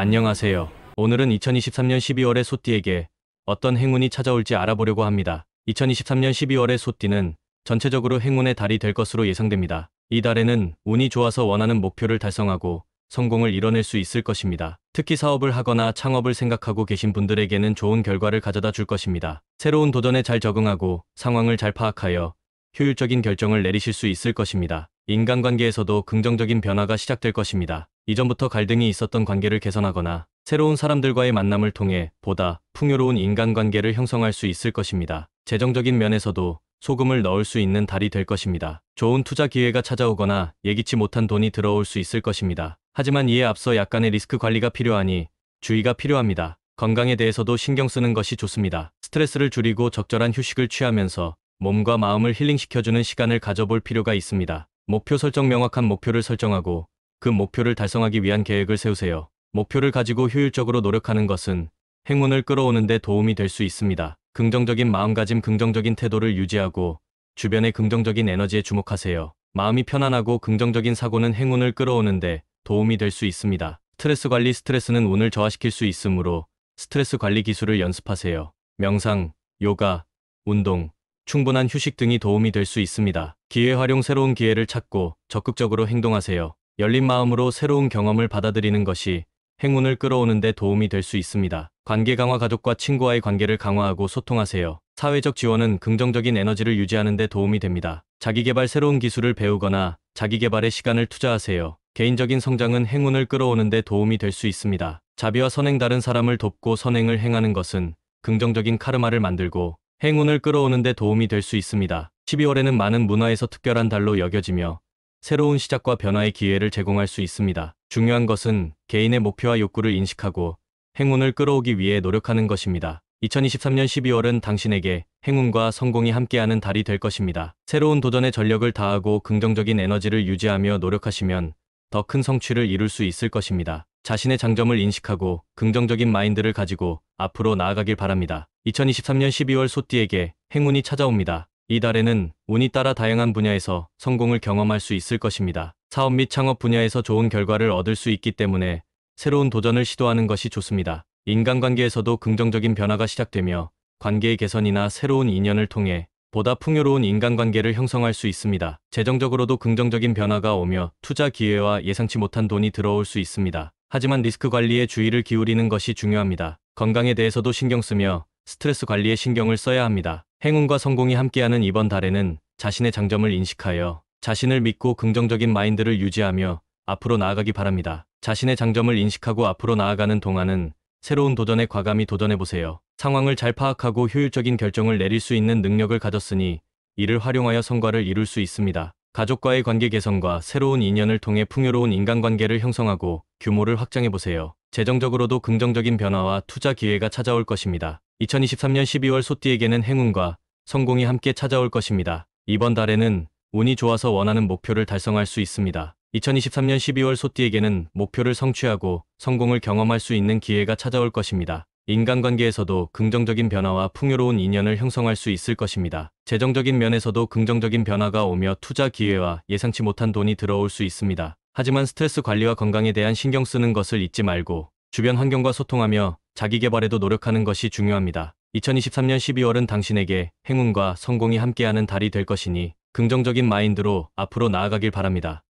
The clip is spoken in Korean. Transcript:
안녕하세요. 오늘은 2023년 1 2월의 소띠에게 어떤 행운이 찾아올지 알아보려고 합니다. 2023년 12월의 소띠는 전체적으로 행운의 달이 될 것으로 예상됩니다. 이 달에는 운이 좋아서 원하는 목표를 달성하고 성공을 이뤄낼 수 있을 것입니다. 특히 사업을 하거나 창업을 생각하고 계신 분들에게는 좋은 결과를 가져다 줄 것입니다. 새로운 도전에 잘 적응하고 상황을 잘 파악하여 효율적인 결정을 내리실 수 있을 것입니다. 인간관계에서도 긍정적인 변화가 시작될 것입니다. 이전부터 갈등이 있었던 관계를 개선하거나 새로운 사람들과의 만남을 통해 보다 풍요로운 인간관계를 형성할 수 있을 것입니다. 재정적인 면에서도 소금을 넣을 수 있는 달이 될 것입니다. 좋은 투자 기회가 찾아오거나 예기치 못한 돈이 들어올 수 있을 것입니다. 하지만 이에 앞서 약간의 리스크 관리가 필요하니 주의가 필요합니다. 건강에 대해서도 신경 쓰는 것이 좋습니다. 스트레스를 줄이고 적절한 휴식을 취하면서 몸과 마음을 힐링시켜주는 시간을 가져볼 필요가 있습니다. 목표 설정 명확한 목표를 설정하고 그 목표를 달성하기 위한 계획을 세우세요. 목표를 가지고 효율적으로 노력하는 것은 행운을 끌어오는 데 도움이 될 수 있습니다. 긍정적인 마음가짐, 긍정적인 태도를 유지하고 주변의 긍정적인 에너지에 주목하세요. 마음이 편안하고 긍정적인 사고는 행운을 끌어오는데 도움이 될 수 있습니다. 스트레스 관리 스트레스는 운을 저하시킬 수 있으므로 스트레스 관리 기술을 연습하세요. 명상, 요가, 운동, 충분한 휴식 등이 도움이 될 수 있습니다. 기회 활용 새로운 기회를 찾고 적극적으로 행동하세요. 열린 마음으로 새로운 경험을 받아들이는 것이 행운을 끌어오는 데 도움이 될 수 있습니다. 관계 강화 가족과 친구와의 관계를 강화하고 소통하세요. 사회적 지원은 긍정적인 에너지를 유지하는 데 도움이 됩니다. 자기개발 새로운 기술을 배우거나 자기개발에 시간을 투자하세요. 개인적인 성장은 행운을 끌어오는 데 도움이 될 수 있습니다. 자비와 선행 다른 사람을 돕고 선행을 행하는 것은 긍정적인 카르마를 만들고 행운을 끌어오는 데 도움이 될 수 있습니다. 12월에는 많은 문화에서 특별한 달로 여겨지며 새로운 시작과 변화의 기회를 제공할 수 있습니다. 중요한 것은 개인의 목표와 욕구를 인식하고 행운을 끌어오기 위해 노력하는 것입니다. 2023년 12월은 당신에게 행운과 성공이 함께하는 달이 될 것입니다. 새로운 도전에 전력을 다하고 긍정적인 에너지를 유지하며 노력하시면 더 큰 성취를 이룰 수 있을 것입니다. 자신의 장점을 인식하고 긍정적인 마인드를 가지고 앞으로 나아가길 바랍니다. 2023년 12월 소띠에게 행운이 찾아옵니다. 이달에는 운이 따라 다양한 분야에서 성공을 경험할 수 있을 것입니다. 사업 및 창업 분야에서 좋은 결과를 얻을 수 있기 때문에 새로운 도전을 시도하는 것이 좋습니다. 인간관계에서도 긍정적인 변화가 시작되며 관계의 개선이나 새로운 인연을 통해 보다 풍요로운 인간관계를 형성할 수 있습니다. 재정적으로도 긍정적인 변화가 오며 투자 기회와 예상치 못한 돈이 들어올 수 있습니다. 하지만 리스크 관리에 주의를 기울이는 것이 중요합니다. 건강에 대해서도 신경 쓰며 스트레스 관리에 신경을 써야 합니다. 행운과 성공이 함께하는 이번 달에는 자신의 장점을 인식하여 자신을 믿고 긍정적인 마인드를 유지하며 앞으로 나아가기 바랍니다. 자신의 장점을 인식하고 앞으로 나아가는 동안은 새로운 도전에 과감히 도전해보세요. 상황을 잘 파악하고 효율적인 결정을 내릴 수 있는 능력을 가졌으니 이를 활용하여 성과를 이룰 수 있습니다. 가족과의 관계 개선과 새로운 인연을 통해 풍요로운 인간관계를 형성하고 규모를 확장해보세요. 재정적으로도 긍정적인 변화와 투자 기회가 찾아올 것입니다. 2023년 12월 소띠에게는 행운과 성공이 함께 찾아올 것입니다. 이번 달에는 운이 좋아서 원하는 목표를 달성할 수 있습니다. 2023년 12월 소띠에게는 목표를 성취하고 성공을 경험할 수 있는 기회가 찾아올 것입니다. 인간관계에서도 긍정적인 변화와 풍요로운 인연을 형성할 수 있을 것입니다. 재정적인 면에서도 긍정적인 변화가 오며 투자 기회와 예상치 못한 돈이 들어올 수 있습니다. 하지만 스트레스 관리와 건강에 대한 신경 쓰는 것을 잊지 말고 주변 환경과 소통하며 자기 개발에도 노력하는 것이 중요합니다. 2023년 12월은 당신에게 행운과 성공이 함께하는 달이 될 것이니 긍정적인 마인드로 앞으로 나아가길 바랍니다.